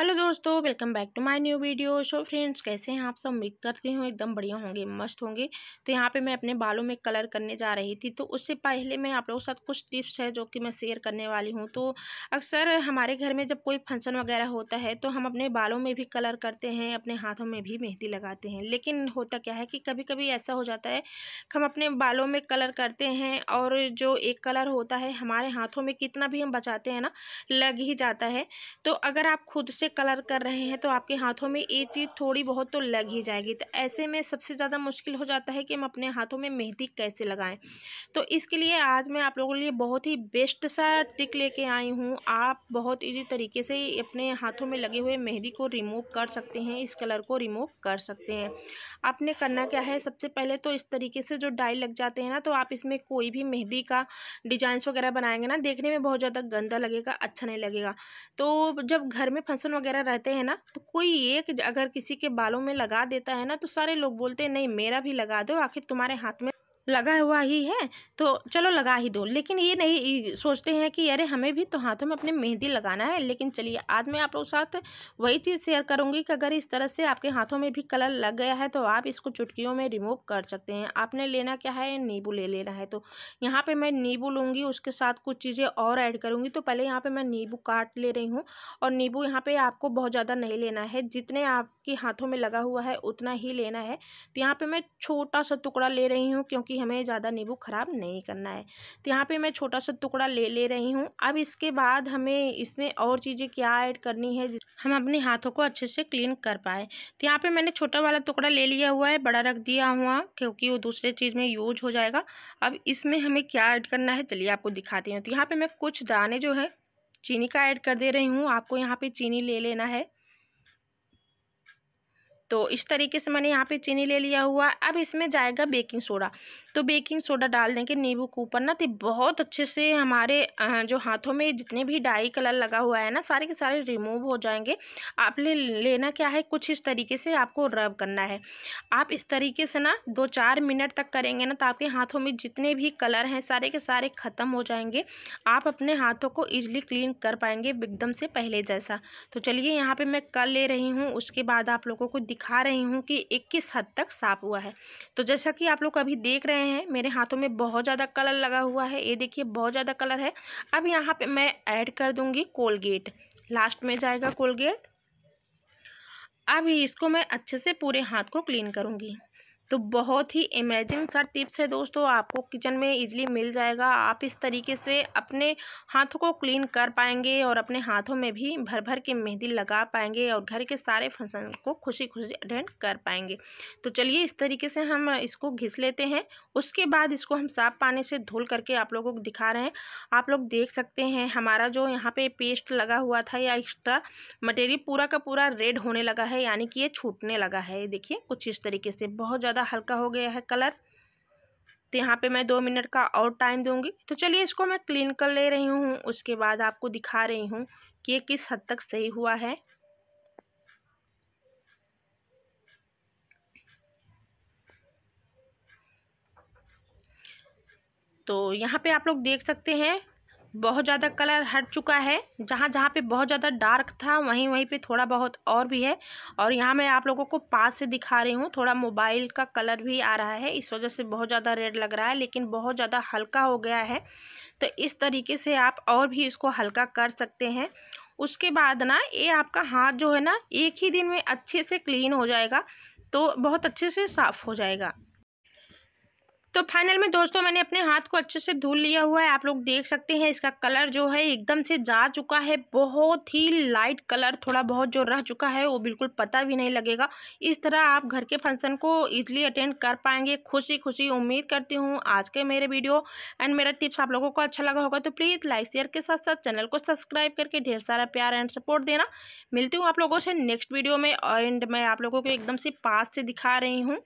hello दोस्तों welcome back to my new video so friends कैसे हैं आप सब उम्मीद करती हूँ एकदम बढ़िया होंगे मस्त होंगे तो यहाँ पे मैं अपने बालों में कलर करने जा रही थी तो उससे पहले मैं आप लोगों के साथ कुछ टिप्स है जो कि मैं शेयर करने वाली हूँ तो अक्सर हमारे घर में जब कोई फंक्शन वगैरह होता है तो हम अपने बालों में भी कलर करते हैं अपने हाथों में भी मेहंदी लगाते हैं लेकिन होता क्या है कि कभी कभी ऐसा हो जाता है कि हम अपने बालों में कलर करते हैं और जो एक कलर होता है हमारे हाथों में कितना भी हम बचाते हैं ना लग ही जाता है तो अगर आप खुद से कलर कर रहे हैं तो आपके हाथों में ये चीज़ थोड़ी बहुत तो लग ही जाएगी तो ऐसे में सबसे ज़्यादा मुश्किल हो जाता है कि हम अपने हाथों में मेहंदी कैसे लगाएं तो इसके लिए आज मैं आप लोगों के लिए बहुत ही बेस्ट सा ट्रिक लेके आई हूँ आप बहुत ईजी तरीके से अपने हाथों में लगे हुए मेहंदी को रिमूव कर सकते हैं इस कलर को रिमूव कर सकते हैं आपने करना क्या है सबसे पहले तो इस तरीके से जो डाई लग जाते हैं ना तो आप इसमें कोई भी मेहंदी का डिजाइंस वगैरह बनाएंगे ना देखने में बहुत ज़्यादा गंदा लगेगा अच्छा नहीं लगेगा तो जब घर में फंक्शन वगैरह रहते हैं ना तो कोई एक अगर किसी के बालों में लगा देता है ना तो सारे लोग बोलते हैं नहीं मेरा भी लगा दो आखिर तुम्हारे हाथ में लगा हुआ ही है तो चलो लगा ही दो लेकिन ये नहीं सोचते हैं कि अरे हमें भी तो हाथों में अपने मेहंदी लगाना है लेकिन चलिए आज मैं आप के साथ वही चीज़ शेयर करूँगी कि अगर इस तरह से आपके हाथों में भी कलर लग गया है तो आप इसको चुटकियों में रिमूव कर सकते हैं आपने लेना क्या है नींबू ले लेना है तो यहाँ पर मैं नींबू लूँगी उसके साथ कुछ चीज़ें और ऐड करूँगी तो पहले यहाँ पर मैं नींबू काट ले रही हूँ और नींबू यहाँ पर आपको बहुत ज़्यादा नहीं लेना है जितने आपके हाथों में लगा हुआ है उतना ही लेना है तो यहाँ पर मैं छोटा सा टुकड़ा ले रही हूँ क्योंकि क्योंकि हमें ज़्यादा नींबू ख़राब नहीं करना है तो यहाँ पे मैं छोटा सा टुकड़ा ले ले रही हूँ अब इसके बाद हमें इसमें और चीज़ें क्या ऐड करनी है हम अपने हाथों को अच्छे से क्लीन कर पाए तो यहाँ पर मैंने छोटा वाला टुकड़ा ले लिया हुआ है बड़ा रख दिया हुआ क्योंकि वो दूसरे चीज़ में यूज हो जाएगा अब इसमें हमें क्या ऐड करना है चलिए आपको दिखाती हूँ तो यहाँ पर मैं कुछ दाने जो है चीनी का ऐड कर दे रही हूँ आपको यहाँ पर चीनी ले लेना है तो इस तरीके से मैंने यहाँ पे चीनी ले लिया हुआ अब इसमें जाएगा बेकिंग सोडा तो बेकिंग सोडा डाल देंगे नींबू के ऊपर ना तो बहुत अच्छे से हमारे जो हाथों में जितने भी डाई कलर लगा हुआ है ना सारे के सारे रिमूव हो जाएंगे ले, लेना क्या है कुछ इस तरीके से आपको रब करना है आप इस तरीके से ना दो चार मिनट तक करेंगे ना तो आपके हाथों में जितने भी कलर हैं सारे के सारे ख़त्म हो जाएंगे आप अपने हाथों को ईजिली क्लीन कर पाएंगे एकदम से पहले जैसा तो चलिए यहाँ पर मैं कल ले रही हूँ उसके बाद आप लोगों को दिख दिखा रही हूँ कि एक किस हद तक साफ हुआ है तो जैसा कि आप लोग अभी देख रहे हैं मेरे हाथों में बहुत ज़्यादा कलर लगा हुआ है ये देखिए बहुत ज़्यादा कलर है अब यहाँ पे मैं ऐड कर दूँगी कोलगेट लास्ट में जाएगा कोलगेट अब इसको मैं अच्छे से पूरे हाथ को क्लीन करूँगी तो बहुत ही अमेजिंग सा टिप्स है दोस्तों आपको किचन में इजीली मिल जाएगा आप इस तरीके से अपने हाथों को क्लीन कर पाएंगे और अपने हाथों में भी भर भर के मेहंदी लगा पाएंगे और घर के सारे फंक्शन को खुशी खुशी अटेंड कर पाएंगे तो चलिए इस तरीके से हम इसको घिस लेते हैं उसके बाद इसको हम साफ पानी से धुल करके आप लोगों को दिखा रहे हैं आप लोग देख सकते हैं हमारा जो यहाँ पे पेस्ट लगा हुआ था या एक्स्ट्रा मटेरियल पूरा का पूरा रेड होने लगा है यानी कि ये छूटने लगा है देखिए कुछ इस तरीके से बहुत ज़्यादा ज़्यादा हल्का हो गया है कलर तो यहाँ पे मैं दो मिनट का और टाइम दूंगी तो चलिए इसको मैं क्लीन कर ले रही हूँ उसके बाद आपको दिखा रही हूँ कि ये किस हद तक सही हुआ है तो यहाँ पे आप लोग देख सकते हैं बहुत ज़्यादा कलर हट चुका है जहाँ जहाँ पे बहुत ज़्यादा डार्क था वहीं वहीं पे थोड़ा बहुत और भी है और यहाँ मैं आप लोगों को पास से दिखा रही हूँ थोड़ा मोबाइल का कलर भी आ रहा है इस वजह से बहुत ज़्यादा रेड लग रहा है लेकिन बहुत ज़्यादा हल्का हो गया है तो इस तरीके से आप और भी इसको हल्का कर सकते हैं उसके बाद ना ये आपका हाथ जो है ना एक ही दिन में अच्छे से क्लीन हो जाएगा तो बहुत अच्छे से साफ़ हो जाएगा तो फाइनल में दोस्तों मैंने अपने हाथ को अच्छे से धुल लिया हुआ है आप लोग देख सकते हैं इसका कलर जो है एकदम से जा चुका है बहुत ही लाइट कलर थोड़ा बहुत जो रह चुका है वो बिल्कुल पता भी नहीं लगेगा इस तरह आप घर के फंक्शन को ईजिली अटेंड कर पाएंगे खुशी खुशी उम्मीद करती हूँ आज के मेरे वीडियो एंड मेरा टिप्स आप लोगों को अच्छा लगा होगा तो प्लीज़ लाइक शेयर के साथ साथ चैनल को सब्सक्राइब करके ढेर सारा प्यार एंड सपोर्ट देना मिलती हूँ आप लोगों से नेक्स्ट वीडियो में एंड मैं आप लोगों को एकदम से पास से दिखा रही हूँ